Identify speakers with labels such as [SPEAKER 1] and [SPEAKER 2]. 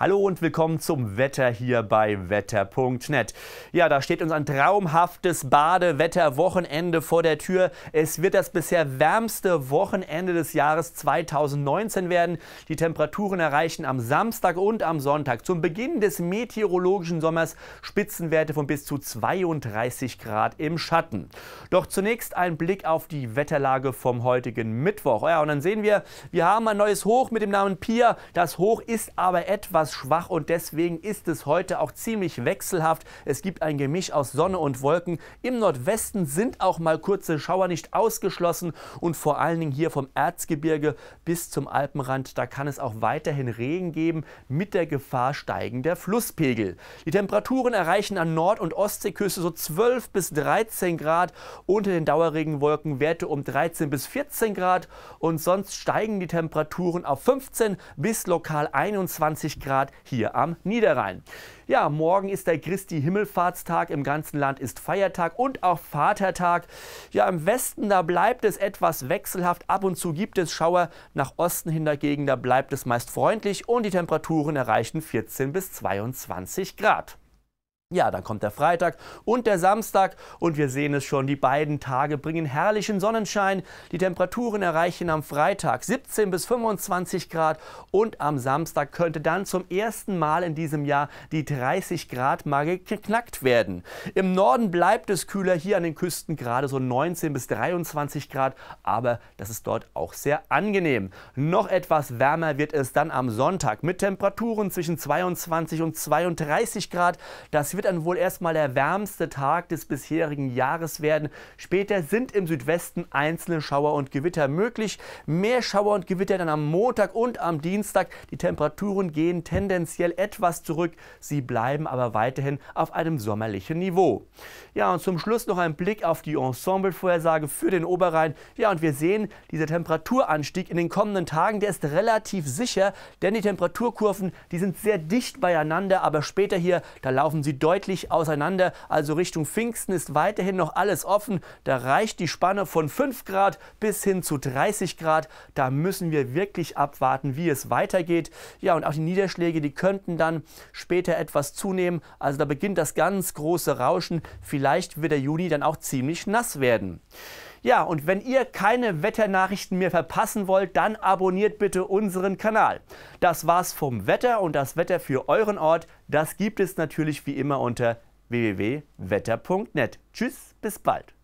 [SPEAKER 1] Hallo und willkommen zum Wetter hier bei wetter.net. Ja, da steht uns ein traumhaftes Badewetterwochenende vor der Tür. Es wird das bisher wärmste Wochenende des Jahres 2019 werden. Die Temperaturen erreichen am Samstag und am Sonntag zum Beginn des meteorologischen Sommers Spitzenwerte von bis zu 32 Grad im Schatten. Doch zunächst ein Blick auf die Wetterlage vom heutigen Mittwoch. Ja, und dann sehen wir, wir haben ein neues Hoch mit dem Namen Pia. Das Hoch ist aber etwas schwach und deswegen ist es heute auch ziemlich wechselhaft. Es gibt ein Gemisch aus Sonne und Wolken. Im Nordwesten sind auch mal kurze Schauer nicht ausgeschlossen und vor allen Dingen hier vom Erzgebirge bis zum Alpenrand, da kann es auch weiterhin Regen geben mit der Gefahr steigender Flusspegel. Die Temperaturen erreichen an Nord- und Ostseeküste so 12 bis 13 Grad unter den Dauerregenwolken Werte um 13 bis 14 Grad und sonst steigen die Temperaturen auf 15 bis lokal 21 Grad hier am Niederrhein. Ja, morgen ist der Christi Himmelfahrtstag, im ganzen Land ist Feiertag und auch Vatertag. Ja, im Westen, da bleibt es etwas wechselhaft, ab und zu gibt es Schauer, nach Osten hin dagegen, da bleibt es meist freundlich und die Temperaturen erreichen 14 bis 22 Grad. Ja, dann kommt der Freitag und der Samstag und wir sehen es schon, die beiden Tage bringen herrlichen Sonnenschein. Die Temperaturen erreichen am Freitag 17 bis 25 Grad und am Samstag könnte dann zum ersten Mal in diesem Jahr die 30 Grad Marke geknackt werden. Im Norden bleibt es kühler, hier an den Küsten gerade so 19 bis 23 Grad, aber das ist dort auch sehr angenehm. Noch etwas wärmer wird es dann am Sonntag mit Temperaturen zwischen 22 und 32 Grad. Das wird dann wohl erstmal der wärmste Tag des bisherigen Jahres werden. Später sind im Südwesten einzelne Schauer und Gewitter möglich. Mehr Schauer und Gewitter dann am Montag und am Dienstag. Die Temperaturen gehen tendenziell etwas zurück. Sie bleiben aber weiterhin auf einem sommerlichen Niveau. Ja, und zum Schluss noch ein Blick auf die Ensemble-Vorhersage für den Oberrhein. Ja, und wir sehen, dieser Temperaturanstieg in den kommenden Tagen, der ist relativ sicher, denn die Temperaturkurven, die sind sehr dicht beieinander, aber später hier, da laufen sie deutlich deutlich auseinander. Also Richtung Pfingsten ist weiterhin noch alles offen. Da reicht die Spanne von 5 Grad bis hin zu 30 Grad. Da müssen wir wirklich abwarten, wie es weitergeht. Ja, und auch die Niederschläge, die könnten dann später etwas zunehmen. Also da beginnt das ganz große Rauschen. Vielleicht wird der Juni dann auch ziemlich nass werden. Ja, und wenn ihr keine Wetternachrichten mehr verpassen wollt, dann abonniert bitte unseren Kanal. Das war's vom Wetter und das Wetter für euren Ort, das gibt es natürlich wie immer unter www.wetter.net. Tschüss, bis bald.